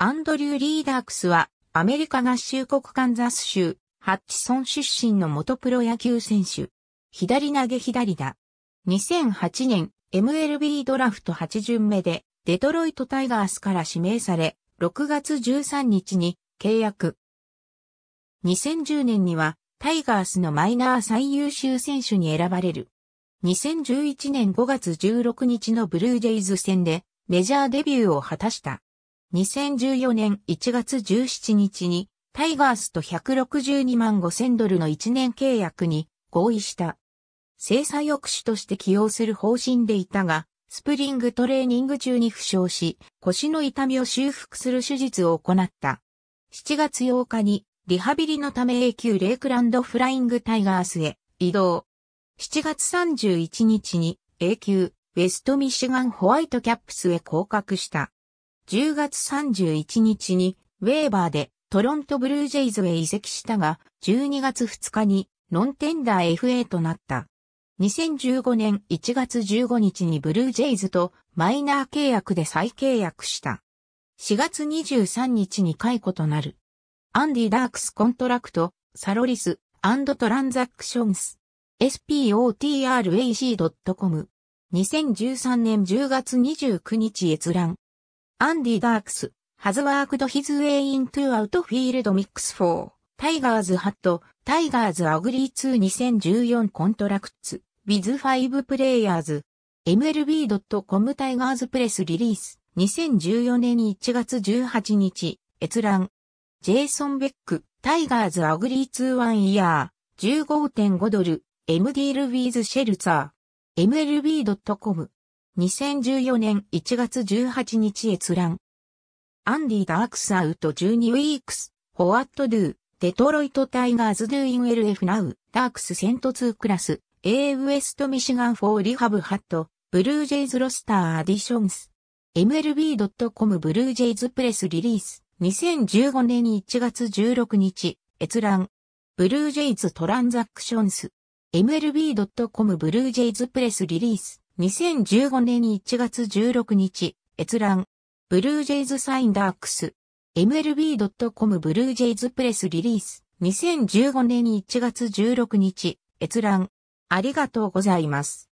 アンドリュー・リーダークスは、アメリカ合衆国カンザス州、ハッチソン出身の元プロ野球選手。左投げ左打。2008年、MLB ドラフト8巡目で、デトロイトタイガースから指名され、6月13日に契約。2010年には、タイガースのマイナー最優秀選手に選ばれる。2011年5月16日のブルージェイズ戦でメジャーデビューを果たした。2014年1月17日にタイガースと162万5千ドルの1年契約に合意した。制裁抑止として起用する方針でいたが、スプリングトレーニング中に負傷し、腰の痛みを修復する手術を行った。7月8日にリハビリのため A 級レイクランドフライングタイガースへ移動。7月31日に A 級ウェストミシガンホワイトキャップスへ降格した。10月31日にウェーバーでトロントブルージェイズへ移籍したが、12月2日にノンテンダー FA となった。2015年1月15日にブルージェイズとマイナー契約で再契約した。4月23日に解雇となる。アンディ・ダークスコントラクト、サロリス、アンドトランザクションス、spotrac.com。2013年10月29日閲覧。アンディ・ダークス、ハズワークド・ヒズ・ウェイ・イン・トゥ・アウト・フィールド・ミックス・フォー、タイガーズ・ハット、タイガーズ・アグリー2 2014コントラクツ、ウィズ・ファイブ・プレイヤーズ、MLB.com タイガーズ・プレス・リリース、2014年1月18日、閲覧、ジェイソン・ベック、タイガーズ・アグリー2 1イヤー、15.5ドル、MD ルビーズ・シェルツァー、MLB.com 2014年1月18日閲覧。アンディ・ダークスアウト12ウィークス、ホワットドゥ、デトロイト・タイガーズ・ドゥ・イン・エル・エフ・ナウ、ダークス・セント・ツー・クラス、A・ ウエスト・ミシガン・フォー・リハブ・ハット、ブルージェイズ・ロスター・アディションス、MLB.com ブルージェイズ・プレス・リリース、2015年1月16日、閲覧、ブルージェイズ・トランザクションス、MLB.com ブルージェイズ・プレス・リリース、2015年1月16日、閲覧。ブルージェイズサインダークス。MLB.com ブルージェイズプレスリリース。2015年1月16日、閲覧。ありがとうございます。